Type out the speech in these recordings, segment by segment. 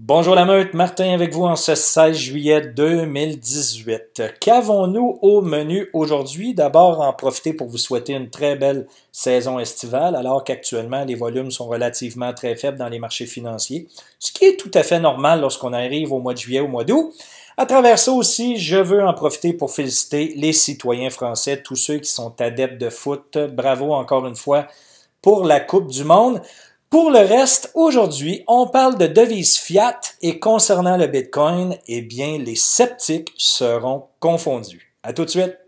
Bonjour la meute, Martin avec vous en ce 16 juillet 2018. Qu'avons-nous au menu aujourd'hui? D'abord, en profiter pour vous souhaiter une très belle saison estivale, alors qu'actuellement les volumes sont relativement très faibles dans les marchés financiers, ce qui est tout à fait normal lorsqu'on arrive au mois de juillet, au mois d'août. À travers ça aussi, je veux en profiter pour féliciter les citoyens français, tous ceux qui sont adeptes de foot. Bravo encore une fois pour la Coupe du Monde. Pour le reste, aujourd'hui, on parle de devises fiat et concernant le Bitcoin, eh bien, les sceptiques seront confondus. À tout de suite.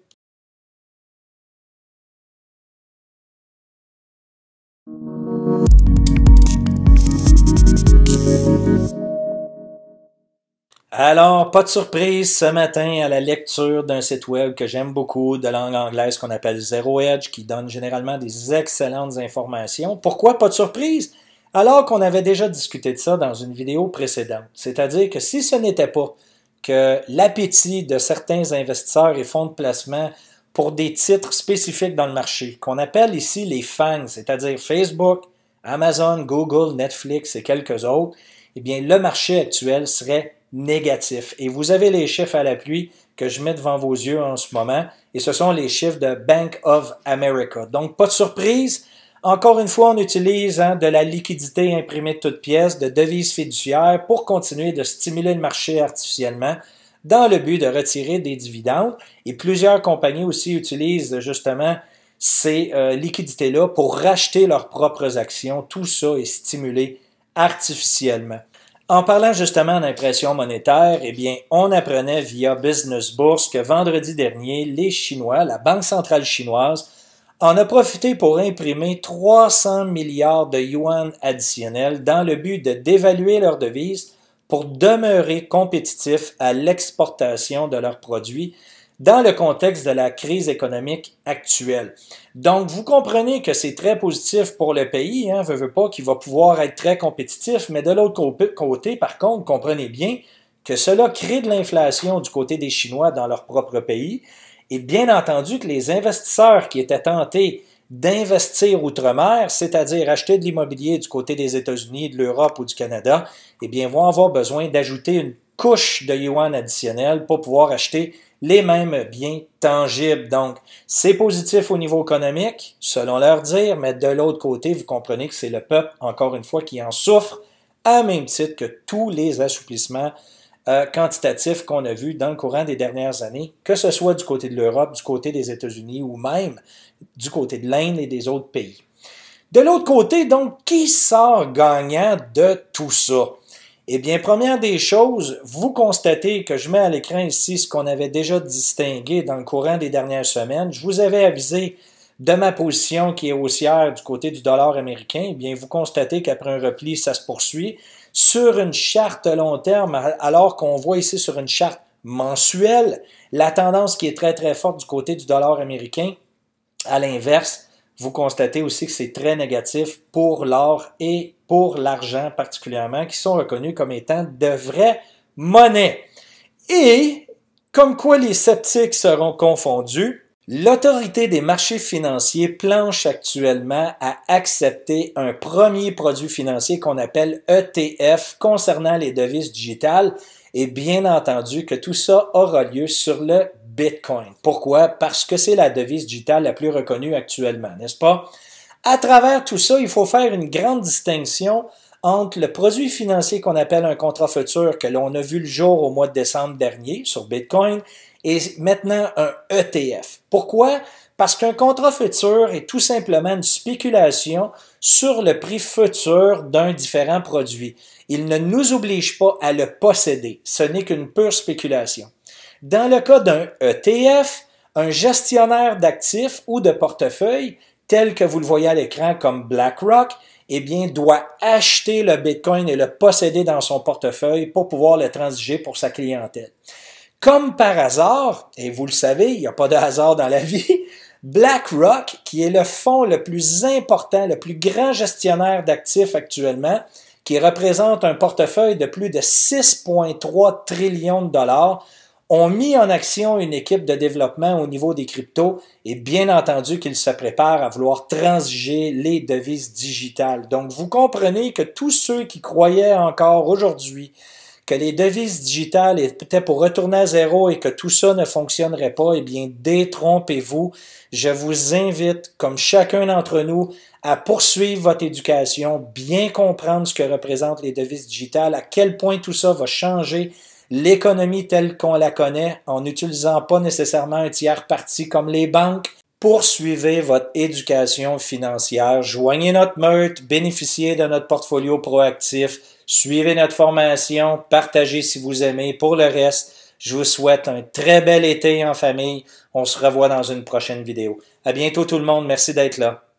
Alors, pas de surprise ce matin à la lecture d'un site web que j'aime beaucoup de langue anglaise qu'on appelle Zero Edge, qui donne généralement des excellentes informations. Pourquoi pas de surprise? Alors qu'on avait déjà discuté de ça dans une vidéo précédente. C'est-à-dire que si ce n'était pas que l'appétit de certains investisseurs et fonds de placement pour des titres spécifiques dans le marché, qu'on appelle ici les fans, c'est-à-dire Facebook, Amazon, Google, Netflix et quelques autres, eh bien, le marché actuel serait négatif. Et vous avez les chiffres à l'appui que je mets devant vos yeux en ce moment, et ce sont les chiffres de Bank of America. Donc, pas de surprise. Encore une fois, on utilise hein, de la liquidité imprimée de toutes pièces, de devises fiduciaires, pour continuer de stimuler le marché artificiellement dans le but de retirer des dividendes. Et plusieurs compagnies aussi utilisent justement ces euh, liquidités-là pour racheter leurs propres actions. Tout ça est stimulé artificiellement. En parlant justement d'impression monétaire, eh bien, on apprenait via Business Bourse que vendredi dernier, les Chinois, la Banque centrale chinoise, en a profité pour imprimer 300 milliards de yuan additionnels dans le but de dévaluer leur devise pour demeurer compétitifs à l'exportation de leurs produits dans le contexte de la crise économique actuelle. Donc, vous comprenez que c'est très positif pour le pays, hein, ne veut pas, qu'il va pouvoir être très compétitif, mais de l'autre côté, par contre, comprenez bien que cela crée de l'inflation du côté des Chinois dans leur propre pays, et bien entendu que les investisseurs qui étaient tentés d'investir outre-mer, c'est-à-dire acheter de l'immobilier du côté des États-Unis, de l'Europe ou du Canada, eh bien, vont avoir besoin d'ajouter une couche de yuan additionnelle pour pouvoir acheter les mêmes biens tangibles. Donc, c'est positif au niveau économique, selon leur dire, mais de l'autre côté, vous comprenez que c'est le peuple, encore une fois, qui en souffre, à même titre que tous les assouplissements euh, quantitatifs qu'on a vus dans le courant des dernières années, que ce soit du côté de l'Europe, du côté des États-Unis ou même du côté de l'Inde et des autres pays. De l'autre côté, donc, qui sort gagnant de tout ça? Eh bien, première des choses, vous constatez que je mets à l'écran ici ce qu'on avait déjà distingué dans le courant des dernières semaines. Je vous avais avisé de ma position qui est haussière du côté du dollar américain. Eh bien, vous constatez qu'après un repli, ça se poursuit. Sur une charte long terme, alors qu'on voit ici sur une charte mensuelle, la tendance qui est très très forte du côté du dollar américain, à l'inverse, vous constatez aussi que c'est très négatif pour l'or et pour l'argent particulièrement, qui sont reconnus comme étant de vraies monnaies. Et, comme quoi les sceptiques seront confondus, l'autorité des marchés financiers planche actuellement à accepter un premier produit financier qu'on appelle ETF concernant les devises digitales et bien entendu que tout ça aura lieu sur le Bitcoin. Pourquoi? Parce que c'est la devise digitale la plus reconnue actuellement, n'est-ce pas? À travers tout ça, il faut faire une grande distinction entre le produit financier qu'on appelle un contrat futur que l'on a vu le jour au mois de décembre dernier sur Bitcoin et maintenant un ETF. Pourquoi? Parce qu'un contrat futur est tout simplement une spéculation sur le prix futur d'un différent produit. Il ne nous oblige pas à le posséder. Ce n'est qu'une pure spéculation. Dans le cas d'un ETF, un gestionnaire d'actifs ou de portefeuille, tel que vous le voyez à l'écran comme BlackRock, eh bien, doit acheter le Bitcoin et le posséder dans son portefeuille pour pouvoir le transiger pour sa clientèle. Comme par hasard, et vous le savez, il n'y a pas de hasard dans la vie, BlackRock, qui est le fonds le plus important, le plus grand gestionnaire d'actifs actuellement, qui représente un portefeuille de plus de 6,3 trillions de dollars, ont mis en action une équipe de développement au niveau des cryptos et bien entendu qu'ils se préparent à vouloir transiger les devises digitales. Donc vous comprenez que tous ceux qui croyaient encore aujourd'hui que les devises digitales étaient pour retourner à zéro et que tout ça ne fonctionnerait pas, eh bien détrompez-vous. Je vous invite, comme chacun d'entre nous, à poursuivre votre éducation, bien comprendre ce que représentent les devises digitales, à quel point tout ça va changer l'économie telle qu'on la connaît, en n'utilisant pas nécessairement un tiers parti comme les banques. Poursuivez votre éducation financière, joignez notre meute, bénéficiez de notre portfolio proactif, suivez notre formation, partagez si vous aimez. Pour le reste, je vous souhaite un très bel été en famille. On se revoit dans une prochaine vidéo. À bientôt tout le monde. Merci d'être là.